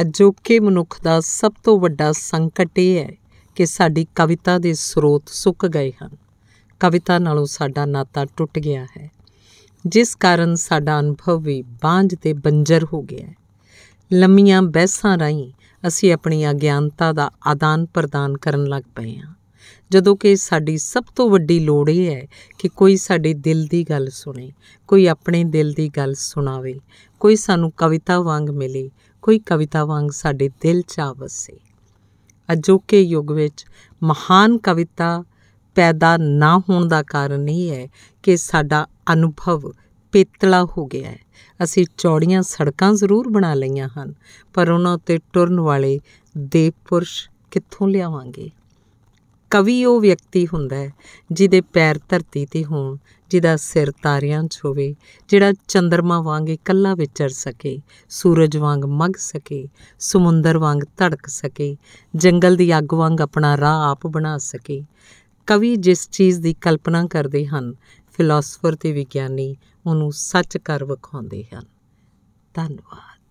ਅਜੋਕੇ ਮਨੁੱਖ ਦਾ ਸਭ ਤੋਂ ਵੱਡਾ ਸੰਕਟ ਇਹ ਹੈ ਕਿ ਸਾਡੀ ਕਵਿਤਾ ਦੇ ਸਰੋਤ ਸੁੱਕ ਗਏ ਹਨ ਕਵਿਤਾ ਨਾਲੋਂ ਸਾਡਾ ਨਾਤਾ ਟੁੱਟ ਗਿਆ ਹੈ ਜਿਸ ਕਾਰਨ ਸਾਡਾ ਅਨੁਭਵ ਵੀ ਬਾਂਝ ਤੇ ਬੰਜਰ ਹੋ ਗਿਆ ਹੈ ਲੰਮੀਆਂ ਬਹਿਸਾਂ ਰਾਹੀਂ ਅਸੀਂ ਆਪਣੀ ਅਗਿਆਨਤਾ ਦਾ ਆਦਾਨ ਪ੍ਰਦਾਨ ਕਰਨ ਲੱਗ ਪਏ ਹਾਂ ਜਦੋਂ ਕਿ ਸਾਡੀ ਸਭ ਤੋਂ ਵੱਡੀ ਲੋੜ ਇਹ ਹੈ ਕਿ ਕੋਈ ਸਾਡੇ ਦਿਲ ਦੀ ਗੱਲ ਸੁਣੇ ਕੋਈ ਆਪਣੇ ਦਿਲ ਦੀ ਗੱਲ ਸੁਣਾਵੇ ਕੋਈ ਸਾਨੂੰ ਕਵਿਤਾ ਵਾਂਗ ਮਿਲੇ ਕੋਈ ਕਵਿਤਾ ਵਾਂਗ ਸਾਡੇ ਦਿਲ 'ਚ ਆ ਵਸੇ ਅਜੋਕੇ ਯੁੱਗ ਵਿੱਚ ਮਹਾਨ ਕਵਿਤਾ ਪੈਦਾ ਨਾ ਹੋਣ ਦਾ ਕਾਰਨ ਇਹ ਹੈ ਕਿ ਸਾਡਾ ਅਨੁਭਵ ਪੇਤਲਾ ਹੋ ਗਿਆ ਹੈ ਅਸੀਂ ਚੌੜੀਆਂ ਸੜਕਾਂ ਜ਼ਰੂਰ ਬਣਾ ਲਈਆਂ ਹਨ ਪਰ ਉਹਨਾਂ ਉੱਤੇ ਟੁਰਨ ਵਾਲੇ ਦੇਵ ਪੁਰਸ਼ ਕਿੱਥੋਂ ਲਿਆਵਾਂਗੇ ਕਵੀ ਉਹ ਵਿਅਕਤੀ ਹੁੰਦਾ ਹੈ ਜਿਹਦੇ ਪੈਰ ਧਰਤੀ ਤੇ ਹੋਣ ਜਿਹਦਾ ਸਿਰ ਤਾਰਿਆਂ 'ਚ ਹੋਵੇ ਜਿਹੜਾ ਚੰਦਰਮਾ ਵਾਂਗ ਇਕੱਲਾ ਵਿਚਰ ਸਕੇ ਸੂਰਜ ਵਾਂਗ ਮਗ ਸਕੇ ਸਮੁੰਦਰ ਵਾਂਗ ਧੜਕ ਸਕੇ ਜੰਗਲ ਦੀ ਅੱਗ ਵਾਂਗ ਆਪਣਾ ਰਾਹ ਆਪ ਬਣਾ ਸਕੇ ਕਵੀ ਜਿਸ ਚੀਜ਼ ਦੀ ਕਲਪਨਾ ਕਰਦੇ ਹਨ ਫਿਲਾਸਫਰ ਤੇ ਵਿਗਿਆਨੀ ਉਹਨੂੰ ਸੱਚ ਕਰ ਵਿਖਾਉਂਦੇ ਹਨ ਧੰਨਵਾਦ